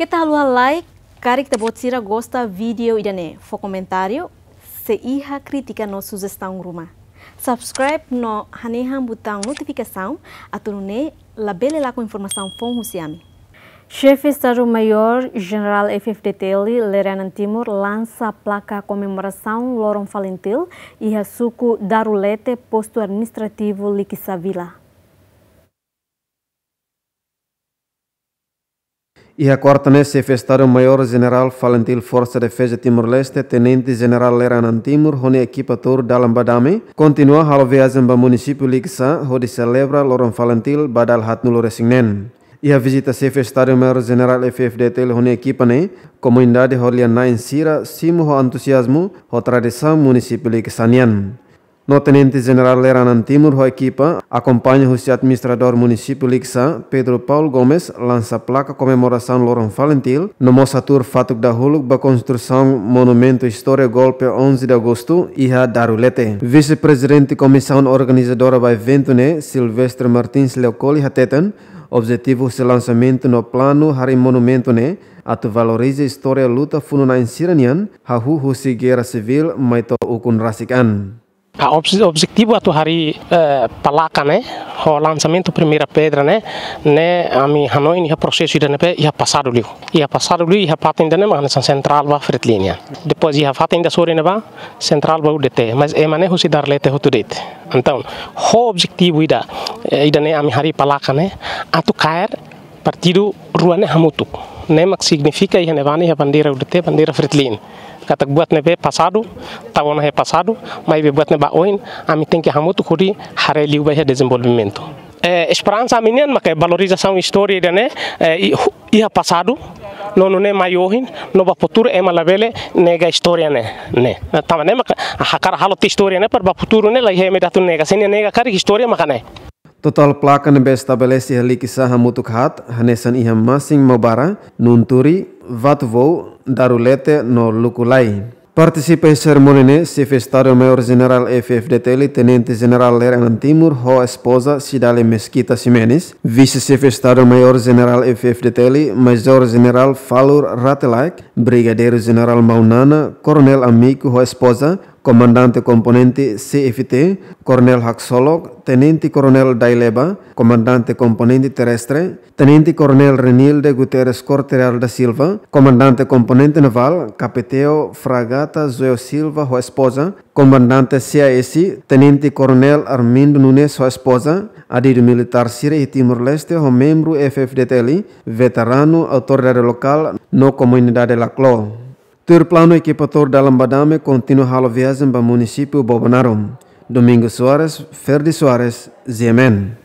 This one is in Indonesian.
Que tal o like, kari que bot sira gosta vídeo idane. Fo comentário, se iha crítica no sugestão ruma. Subscribe no haneham botão notificação, atunune labele lá com informação fon husiami. Chefe Estado-Maior General FFDT Teli, Lerena Timur, lança a placa comemoração Loron Falentil e a suco Darulete, posto administrativo Liquissavila. Ia a quarta Mayor efestaram Valentil maior general falentil Timor-Leste, tenente general Leranan Timur, hone ekipatur dalam badame, continua halo viagem ba município Ligsa, hode celebra loron falentil badal hat nulo resignen. Ia a visita se efestaram general FFDT hone equipa ne, comunidade holian na insira, simo ho entusiasmo, ho tradição município Ligsanian. No Tenente General Leranan Timur equipa acompanha seu administrador município Lixã, Pedro Paulo Gomes, lança placa comemoração Loran Valentil, no Mossatur Fatuk Huluk, ba construção Monumento História Golpe 11 de agosto, e a Darulete. Vice-presidente comissão organizadora do evento, né, Silvestre Martins Leocoli "O objetivo se lançamento no plano Hari Monumento, né, valoriza a história luta fununan siranian, hahu husi guerra civil, maito ukun rasikan. A objetivo atu hari eh, palaka né ho lançamento primeira pedra ne, né ami hanoi ia prosesu ida pe ia passado liu ia passado liu ia patem da nema hansan central ba fret linha depois ia fatem da sore neba central ba udete mas e mane husi dar lete hotu dete então ho objetivo ida eh, ida ne ami hari palaka né atu kaer partido ruane hamutuk nemak signifika ihanevana ihavandirau dite bandira fritlin katak buatne be pasadu tawona he pasadu mai be buatne ba oin ami tenke hamutu kuri hare liuba he desenvolvimento esperança minian makai valorização história dane ia passado no no ne maiohin no ba futuro é malabele nega história ne. né tava né hakar halot historia ne, par ba futuro ne lai he me datu nega senia nega kar historia makane Total plakan be estabelece ali que saha mutuk hat, hanesan iha masing mobara, nunturi, vatvo darulete no lukulai. Participa sermoni ne chefe Estado Maior General FFDTL Tenente General Leran Timur Ho esposa Sidale Meskita Simenis, Vice chefe Estado Maior General FFDTL Major General Falur Ratelak, Brigadeiro General Maunana, Coronel Amico Ho esposa comandante Componente CFT, Coronel Haxolog, tenente coronel Daileba, comandante Componente terrestre, tenente coronel Renilde Guterres Corteral da Silva, comandante componente naval, capiteo Fragata Zoe Silva, sua esposa, comandante CAS, tenente coronel Armindo Nunes, sua esposa, adido militar Síria e Timor-Leste, o membro FFDTL, veterano, autoridade local, no comunidade Laclau. Terplano equipador da dalam continua a viagem para município Bobanarum. Domingo Soares, Ferdi Soares, Ziemen.